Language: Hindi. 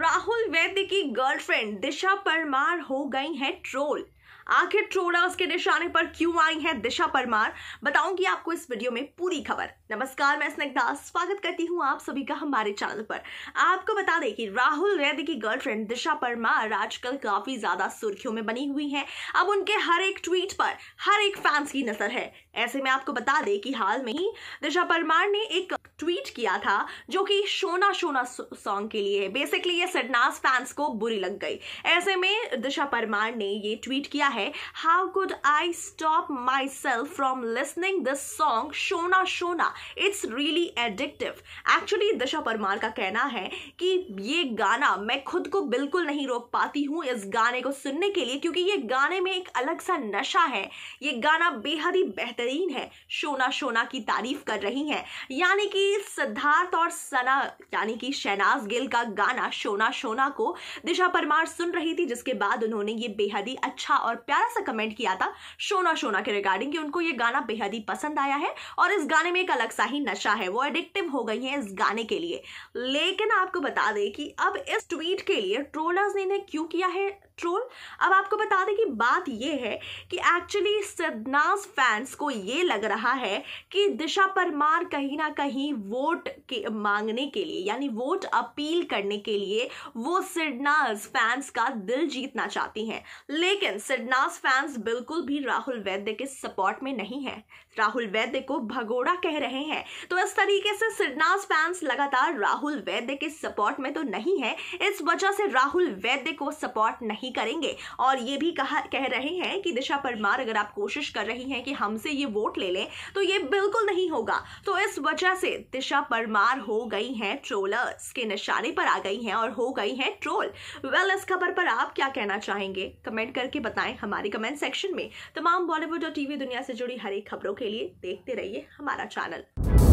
राहुल वैद्य की गर्लफ्रेंड दिशा परमार हो गई हैं ट्रोल आखिर ट्रोला उसके निशाने पर क्यों आई है दिशा परमार बताऊंगी आपको इस वीडियो में पूरी खबर नमस्कार मैं स्नेहदास स्वागत करती हूं आप सभी का हमारे चैनल पर आपको बता दें कि राहुल रैद की गर्लफ्रेंड दिशा परमार आजकल काफी ज्यादा सुर्खियों में बनी हुई है अब उनके हर एक ट्वीट पर हर एक फैंस की नजर है ऐसे में आपको बता दें कि हाल में ही दिशा परमार ने एक ट्वीट किया था जो कि शोना शोना सॉन्ग के लिए बेसिकली ये सडनास फैंस को बुरी लग गई ऐसे में दिशा परमार ने ये ट्वीट किया किया है how could I stop myself from listening this song Shona Shona it's really addictive actually Disha Parmar का कहना है कि ये गाना मैं खुद को बिल्कुल नहीं रोक पाती हूँ इस गाने को सुनने के लिए क्योंकि ये गाने में एक अलग सा नशा है ये गाना बेहद ही बेहतरीन है शोना शोना की तारीफ कर रही है यानी कि सिद्धार्थ और सना यानी कि शहनाज गिल का गाना शोना शोना को दिशा परमार सुन रही थी जिसके बाद उन्होंने ये बेहद ही अच्छा और प्यारा सा कमेंट किया था शोना शोना के रिगार्डिंग कि उनको ये गाना बेहद ही पसंद आया है और इस गाने में एक अलग सा ही नशा है वो एडिक्टिव हो गई है इस गाने के लिए लेकिन आपको बता दें कि अब इस ट्वीट के लिए ट्रोलर्स ने इन्हें क्यों किया है ट्रोल अब आपको बता दें कि बात यह है कि एक्चुअली सदनाज फैंस को ये लग रहा है कि दिशा परमार कहीं ना कहीं वोट के मांगने के लिए यानी वोट अपील करने के लिए वो सिडनाज फैंस का दिल जीतना चाहती हैं लेकिन सिडनाज फैंस बिल्कुल भी राहुल वैद्य के सपोर्ट में नहीं है राहुल वैद्य को भगोड़ा कह रहे हैं तो इस तरीके से सिडनाज फैंस लगातार राहुल वैद्य के सपोर्ट में तो नहीं है इस वजह से राहुल वैद्य को सपोर्ट नहीं नहीं करेंगे और ये भी कहा कह रहे हैं कि दिशा परमार अगर आप कोशिश कर रही हैं कि हमसे ये वोट ले लें तो ये बिल्कुल नहीं होगा तो इस वजह से दिशा परमार हो गई हैं ट्रोलर्स के निशाने पर आ गई हैं और हो गई हैं ट्रोल वेल इस खबर पर आप क्या कहना चाहेंगे कमेंट करके बताएं हमारे कमेंट सेक्शन में तमाम बॉलीवुड और टीवी दुनिया से जुड़ी हर एक खबरों के लिए देखते रहिए हमारा चैनल